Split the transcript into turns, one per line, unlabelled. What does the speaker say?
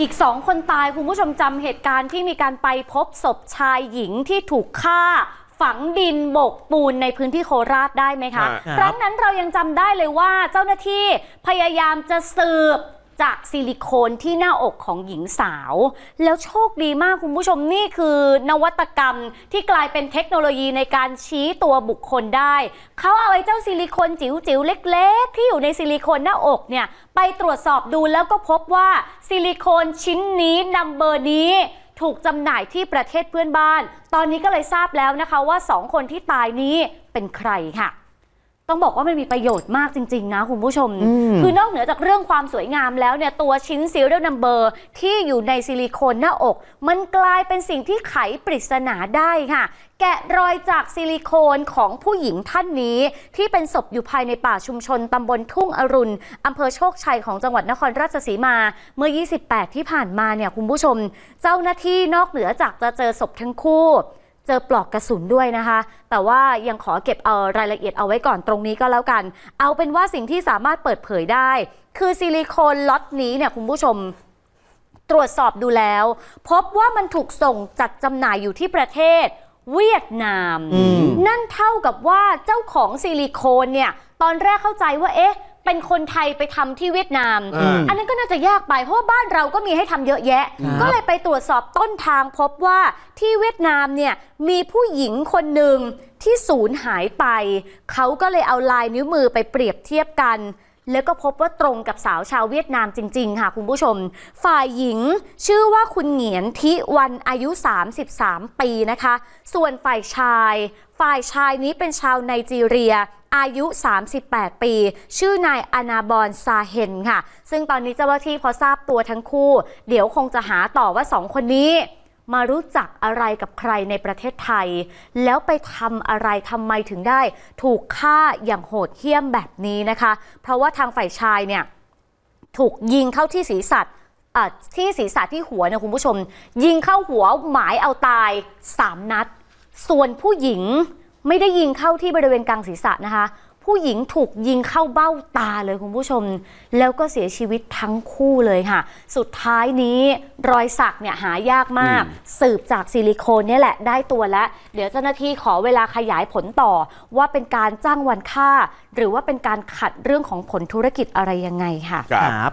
อีกสองคนตายคุณผู้ชมจำเหตุการณ์ที่มีการไปพบศพชายหญิงที่ถูกฆ่า ฝังดินบกปูนในพื้นที่โคราชได้ไหมคะ ครั้งนั้นเรายังจำได้เลยว่าเจ้าหน้าที่พยายามจะสืบจากซิลิโคนที่หน้าอกของหญิงสาว แล้วโชคดีมากคุณผู้ชมนี่คือนวัตกรรมที่กลายเป็นเทคโนโลยีในการชี้ตัวบุคคลได้ เขาเอาไอ้เจ้าซิลิโคนจิ๋วๆ เล็กๆ ที่อยู่ในซิลิโคนหน้าอกเนี่ย ไปตรวจสอบดูแล้วก็พบว่าซิลิโคนชิ้นนี้นัมเบอร์นี้ถูกจำหน่ายที่ประเทศเพื่อนบ้าน ตอนนี้ก็เลยทราบแล้วนะคะว่า 2 คนที่ตายนี้เป็นใครค่ะต้องบอกว่ามันมีประโยชน์มากจริงๆนะคุณผู้ชม คือนอกเหนือจากเรื่องความสวยงามแล้วเนี่ย ตัวชิ้นซีเรียลนัมเบอร์ที่อยู่ในซิลิโคนหน้าอก มันกลายเป็นสิ่งที่ไขปริศนาได้ค่ะ แกะรอยจากซิลิโคนของผู้หญิงท่านนี้ที่เป็นศพอยู่ภายในป่าชุมชนตำบลทุ่งอรุณอำเภอโชคชัยของจังหวัดนครราชสีมาเมื่อ 28 ที่ผ่านมาเนี่ยคุณผู้ชม เจ้าหน้าที่นอกเหนือจากจะเจอศพทั้งคู่เจอปลอกกระสุนด้วยนะคะ แต่ว่ายังขอเก็บเอารายละเอียดเอาไว้ก่อนตรงนี้ก็แล้วกัน เอาเป็นว่าสิ่งที่สามารถเปิดเผยได้ คือซิลิโคนล็อตนี้เนี่ยคุณผู้ชมตรวจสอบดูแล้ว พบว่ามันถูกส่งจัดจำหน่ายอยู่ที่ประเทศเวียดนาม นั่นเท่ากับว่าเจ้าของซิลิโคนเนี่ย ตอนแรกเข้าใจว่าเอ๊ะเป็นคนไทยไปทำที่เวียดนาม อันนั้นก็น่าจะยากไป เพราะบ้านเราก็มีให้ทำเยอะแยะ ก็เลยไปตรวจสอบต้นทางพบว่าที่เวียดนามเนี่ยมีผู้หญิงคนหนึ่งที่สูญหายไป เขาก็เลยเอาลายนิ้วมือไปเปรียบเทียบกัน แล้วก็พบว่าตรงกับสาวชาวเวียดนามจริงๆค่ะคุณผู้ชม ฝ่ายหญิงชื่อว่าคุณเหงียนทิวันอายุ 33 ปีนะคะ ส่วนฝ่ายชาย ฝ่ายชายนี้เป็นชาวไนจีเรียอายุ 38 ปี ชื่อนายอนาบอนซาเฮนค่ะ ซึ่งตอนนี้เจ้าหน้าที่พอทราบตัวทั้งคู่ เดี๋ยวคงจะหาต่อว่าสองคนนี้ มารู้จักอะไรกับใครในประเทศไทย แล้วไปทำอะไร ทำไมถึงได้ ถูกฆ่าอย่างโหดเหี้ยมแบบนี้นะคะ เพราะว่าทางฝ่ายชายเนี่ยถูกยิงเข้าที่ศีรษะที่ศีรษะที่หัวเนี่ยคุณผู้ชม ยิงเข้าหัวหมายเอาตาย3นัด ส่วนผู้หญิงไม่ได้ยิงเข้าที่บริเวณกลางศีรษะนะคะ ผู้หญิงถูกยิงเข้าเบ้าตาเลยคุณผู้ชมแล้วก็เสียชีวิตทั้งคู่เลยค่ะ สุดท้ายนี้รอยสักเนี่ยหายากมาก สืบจากซิลิโคนเนี่ยแหละได้ตัวแล้วเดี๋ยวเจ้าหน้าที่ขอเวลาขยายผลต่อว่าเป็นการจ้างวันฆ่า หรือว่าเป็นการขัดเรื่องของผลธุรกิจอะไรยังไงค่ะ ครับ